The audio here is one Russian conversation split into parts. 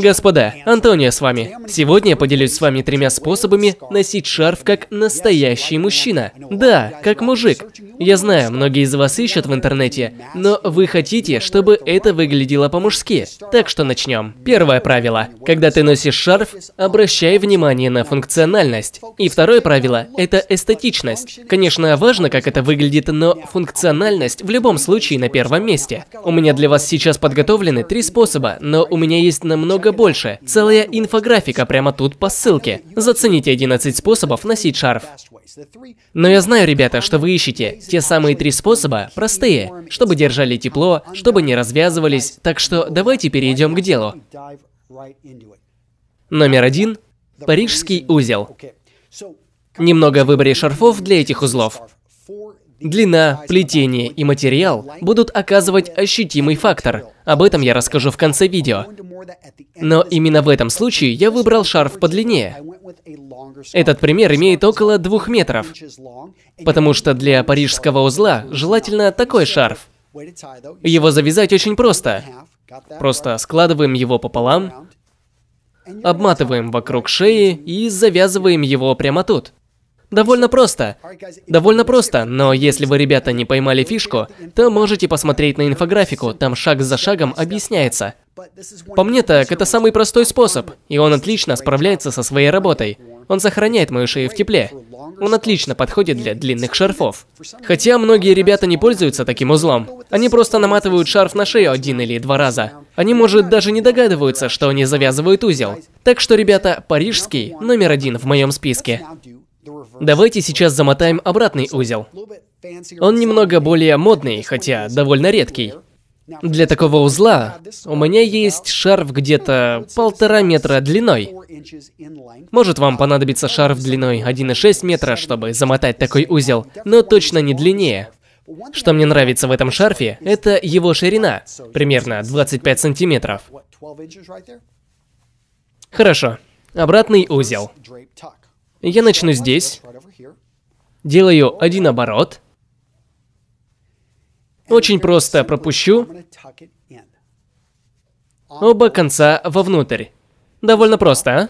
Господа, Антония с вами. Сегодня я поделюсь с вами тремя способами носить шарф как настоящий мужчина. Да, как мужик. Я знаю, многие из вас ищут в интернете, но вы хотите, чтобы это выглядело по-мужски. Так что начнем. Первое правило. Когда ты носишь шарф, обращай внимание на функциональность. И второе правило – это эстетичность. Конечно, важно, как это выглядит, но функциональность в любом случае на первом месте. У меня для вас сейчас подготовлены три способа, но у меня есть намного намного больше. Целая инфографика прямо тут по ссылке. Зацените 11 способов носить шарф. Но я знаю, ребята, что вы ищете. Те самые три способа простые, чтобы держали тепло, чтобы не развязывались. Так что давайте перейдем к делу. Номер один. Парижский узел. Немного о шарфов для этих узлов. Длина, плетение и материал будут оказывать ощутимый фактор. Об этом я расскажу в конце видео. Но именно в этом случае я выбрал шарф по длине. Этот пример имеет около двух метров, потому что для парижского узла желательно такой шарф. Его завязать очень просто. Просто складываем его пополам, обматываем вокруг шеи и завязываем его прямо тут. Довольно просто. Довольно просто, но если вы, ребята, не поймали фишку, то можете посмотреть на инфографику, там шаг за шагом объясняется. По мне так, это самый простой способ, и он отлично справляется со своей работой. Он сохраняет мою шею в тепле. Он отлично подходит для длинных шарфов. Хотя многие ребята не пользуются таким узлом. Они просто наматывают шарф на шею один или два раза. Они, может, даже не догадываются, что они завязывают узел. Так что, ребята, парижский номер один в моем списке. Давайте сейчас замотаем обратный узел. Он немного более модный, хотя довольно редкий. Для такого узла у меня есть шарф где-то полтора метра длиной. Может вам понадобится шарф длиной 1,6 метра, чтобы замотать такой узел, но точно не длиннее. Что мне нравится в этом шарфе, это его ширина, примерно 25 сантиметров. Хорошо, обратный узел. Я начну здесь. Делаю один оборот. Очень просто пропущу оба конца вовнутрь. Довольно просто, а?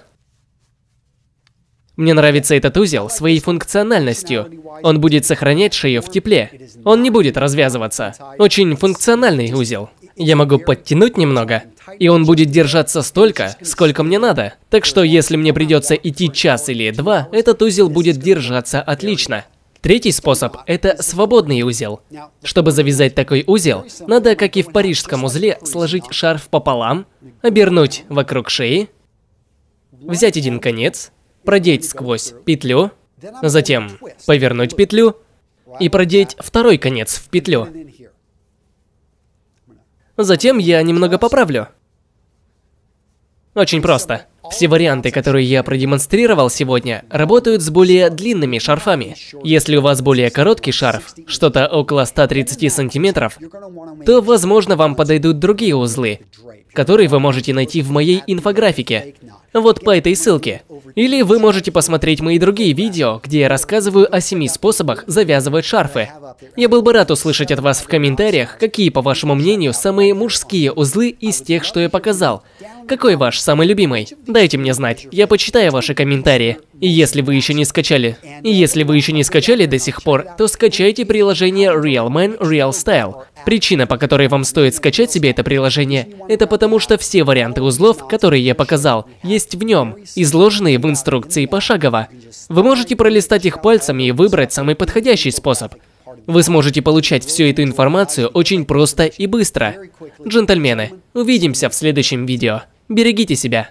Мне нравится этот узел своей функциональностью. Он будет сохранять шею в тепле. Он не будет развязываться. Очень функциональный узел я могу подтянуть немного, и он будет держаться столько, сколько мне надо. Так что если мне придется идти час или два, этот узел будет держаться отлично. Третий способ – это свободный узел. Чтобы завязать такой узел, надо, как и в парижском узле, сложить шарф пополам, обернуть вокруг шеи, взять один конец, продеть сквозь петлю, затем повернуть петлю и продеть второй конец в петлю. Затем я немного поправлю. Очень просто. Все варианты, которые я продемонстрировал сегодня, работают с более длинными шарфами. Если у вас более короткий шарф, что-то около 130 сантиметров, то, возможно, вам подойдут другие узлы, которые вы можете найти в моей инфографике, вот по этой ссылке. Или вы можете посмотреть мои другие видео, где я рассказываю о семи способах завязывать шарфы. Я был бы рад услышать от вас в комментариях, какие, по вашему мнению, самые мужские узлы из тех, что я показал. Какой ваш самый любимый? Дайте мне знать, я почитаю ваши комментарии. И если вы еще не скачали, и если вы еще не скачали до сих пор, то скачайте приложение Real Man Real Style. Причина, по которой вам стоит скачать себе это приложение, это потому что все варианты узлов, которые я показал, есть в нем, изложенные в инструкции пошагово. Вы можете пролистать их пальцами и выбрать самый подходящий способ. Вы сможете получать всю эту информацию очень просто и быстро. Джентльмены, увидимся в следующем видео. Берегите себя.